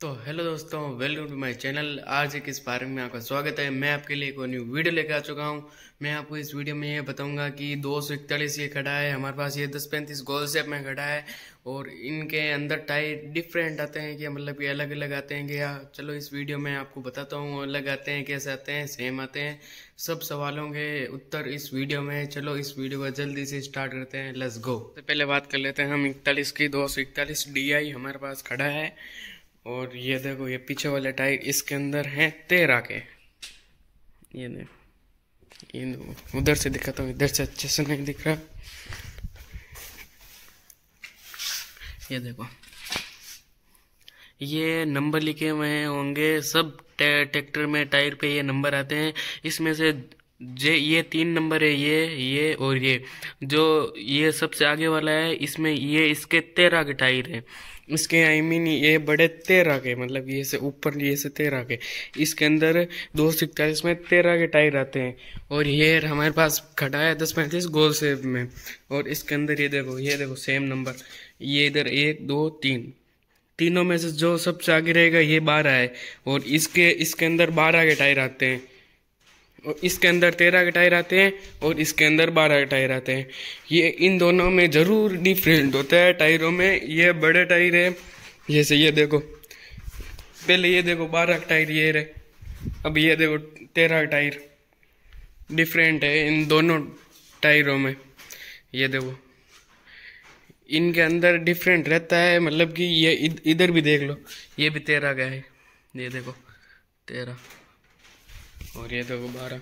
तो हेलो दोस्तों welcome to my channel आज एक इस बारे में आपका स्वागत है मैं आपके लिए एक न्यू वीडियो लेकर आ चुका हूं मैं आपको इस वीडियो में ये बताऊंगा कि दो सौ इकतालीस ये खड़ा है हमारे पास ये दस पैंतीस गोल सेप में खड़ा है और इनके अंदर टाइप डिफरेंट आते हैं कि मतलब ये अलग अलग आते हैं क्या हाँ, चलो इस वीडियो में आपको बताता हूँ अलग आते हैं कैसे आते हैं सेम आते हैं सब सवालों के उत्तर इस वीडियो में चलो इस वीडियो को जल्दी से स्टार्ट करते हैं लस गो पहले बात कर लेते हैं हम इकतालीस की दो सौ इकतालीस डी आई हमारे पास खड़ा है और ये देखो ये पीछे वाले टायर इसके अंदर हैं तेरह के ये देखो ये देखो उधर से दिखाता हूँ इधर से अच्छे से नहीं दिख रहा ये देखो ये नंबर लिखे हुए होंगे सब ट्रैक्टर में टायर पे ये नंबर आते हैं इसमें से जे ये तीन नंबर है ये ये और ये जो ये सबसे आगे वाला है इसमें ये इसके तेरह के टायर है इसके आई I मीन mean, ये बड़े तेरह के मतलब ये से ऊपर ये से तेरह के इसके अंदर दो सौ इकतालीस में तेरह के टायर आते हैं और ये हमारे पास खड़ा है दस पैंतीस गोल सेप में और इसके अंदर ये देखो ये देखो सेम नंबर ये इधर एक दो तीन तीनों में से जो सबसे आगे रहेगा ये बारह है और इसके इसके अंदर बारह के टायर आते हैं और इसके अंदर तेरह के टायर आते हैं और इसके अंदर बारह के टायर आते हैं ये इन दोनों में ज़रूर डिफरेंट होता है टायरों में ये बड़े टायर है जैसे ये देखो पहले ये देखो बारह का टायर ये रहे अब ये देखो तेरह का टायर डिफरेंट है इन दोनों टायरों में ये देखो इनके अंदर डिफरेंट रहता है मतलब कि ये इधर भी देख लो ये भी तेरह का है ये देखो तेरह और ये देखो बारह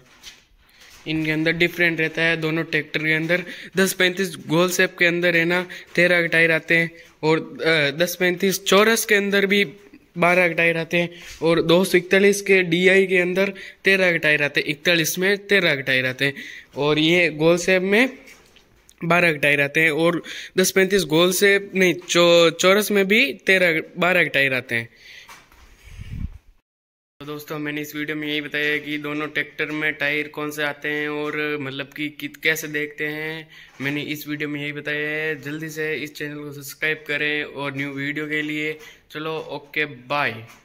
इनके अंदर डिफरेंट रहता है दोनों ट्रैक्टर के अंदर दस पैंतीस गोल सेप के अंदर है ना तेरह टायर आते हैं और दस पैंतीस चौरस के अंदर भी बारह टायर आते हैं और दो सौ इकतालीस के डीआई के अंदर तेरह टायर आते हैं इकतालीस में तेरह टायर आते हैं और ये गोल सेप में बारह टायर आते हैं और दस पैंतीस गोल सेप नहीं चौ चौरस में भी तेरह बारह टायर आते हैं तो दोस्तों मैंने इस वीडियो में यही बताया कि दोनों ट्रैक्टर में टायर कौन से आते हैं और मतलब कि कित कैसे देखते हैं मैंने इस वीडियो में यही बताया है जल्दी से इस चैनल को सब्सक्राइब करें और न्यू वीडियो के लिए चलो ओके बाय